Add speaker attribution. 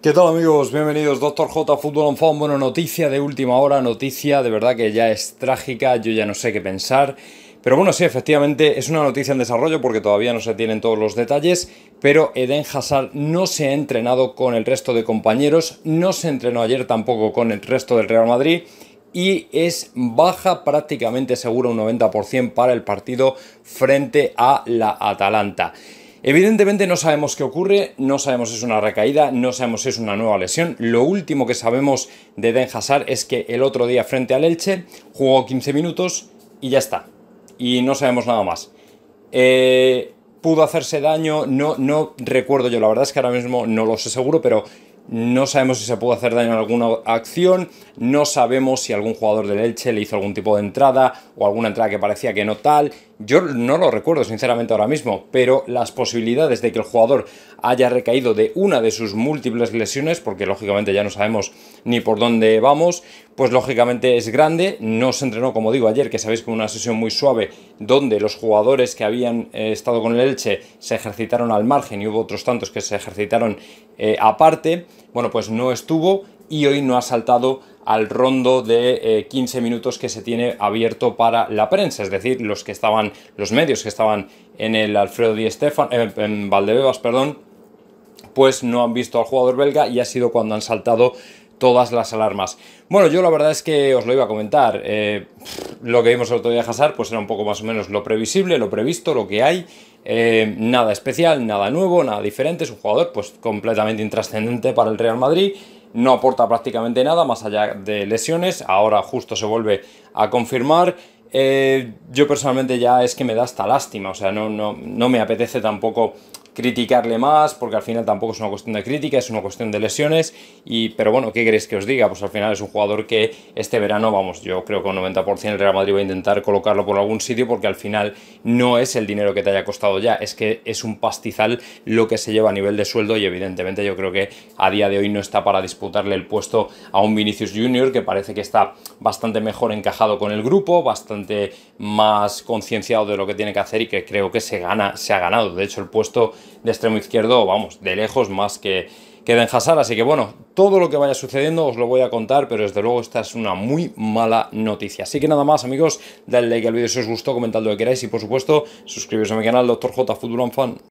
Speaker 1: ¿Qué tal amigos? Bienvenidos, Doctor J Fútbol en Found. Bueno, noticia de última hora, noticia de verdad que ya es trágica, yo ya no sé qué pensar. Pero bueno, sí, efectivamente es una noticia en desarrollo porque todavía no se tienen todos los detalles, pero Eden Hazard no se ha entrenado con el resto de compañeros, no se entrenó ayer tampoco con el resto del Real Madrid y es baja prácticamente segura un 90% para el partido frente a la Atalanta. Evidentemente no sabemos qué ocurre, no sabemos si es una recaída, no sabemos si es una nueva lesión. Lo último que sabemos de Den Hazard es que el otro día frente al Elche jugó 15 minutos y ya está. Y no sabemos nada más. Eh, pudo hacerse daño, no, no recuerdo yo, la verdad es que ahora mismo no lo sé seguro, pero no sabemos si se pudo hacer daño en alguna acción, no sabemos si algún jugador del Elche le hizo algún tipo de entrada o alguna entrada que parecía que no tal. Yo no lo recuerdo sinceramente ahora mismo, pero las posibilidades de que el jugador haya recaído de una de sus múltiples lesiones, porque lógicamente ya no sabemos ni por dónde vamos, pues lógicamente es grande. No se entrenó, como digo ayer, que sabéis que una sesión muy suave donde los jugadores que habían eh, estado con el Elche se ejercitaron al margen y hubo otros tantos que se ejercitaron eh, aparte. Bueno, pues no estuvo y hoy no ha saltado al rondo de 15 eh, minutos que se tiene abierto para la prensa, es decir, los que estaban, los medios que estaban en el Alfredo Di eh, en Valdebebas, perdón, pues no han visto al jugador belga y ha sido cuando han saltado todas las alarmas. Bueno, yo la verdad es que os lo iba a comentar. Eh, lo que vimos el otro día de Hazard, pues era un poco más o menos lo previsible, lo previsto, lo que hay. nada especial, nada nuevo, nada diferente. Es un jugador pues completamente intrascendente para el Real Madrid no aporta prácticamente nada más allá de lesiones, ahora justo se vuelve a confirmar. Eh, yo personalmente ya es que me da hasta lástima, o sea, no, no, no me apetece tampoco criticarle más, porque al final tampoco es una cuestión de crítica, es una cuestión de lesiones, y, pero bueno, ¿qué queréis que os diga? Pues al final es un jugador que este verano, vamos, yo creo que un 90% el Real Madrid va a intentar colocarlo por algún sitio, porque al final no es el dinero que te haya costado ya, es que es un pastizal lo que se lleva a nivel de sueldo, y evidentemente yo creo que a día de hoy no está para disputarle el puesto a un Vinicius Junior, que parece que está bastante mejor encajado con el grupo, bastante más concienciado de lo que tiene que hacer y que creo que se gana, se ha ganado, de hecho el puesto de extremo izquierdo, vamos, de lejos más que, que Den Así que bueno, todo lo que vaya sucediendo os lo voy a contar, pero desde luego esta es una muy mala noticia. Así que nada más, amigos, dadle like al vídeo si os gustó, comentad lo que queráis y por supuesto, suscribiros a mi canal, Dr. J Fan.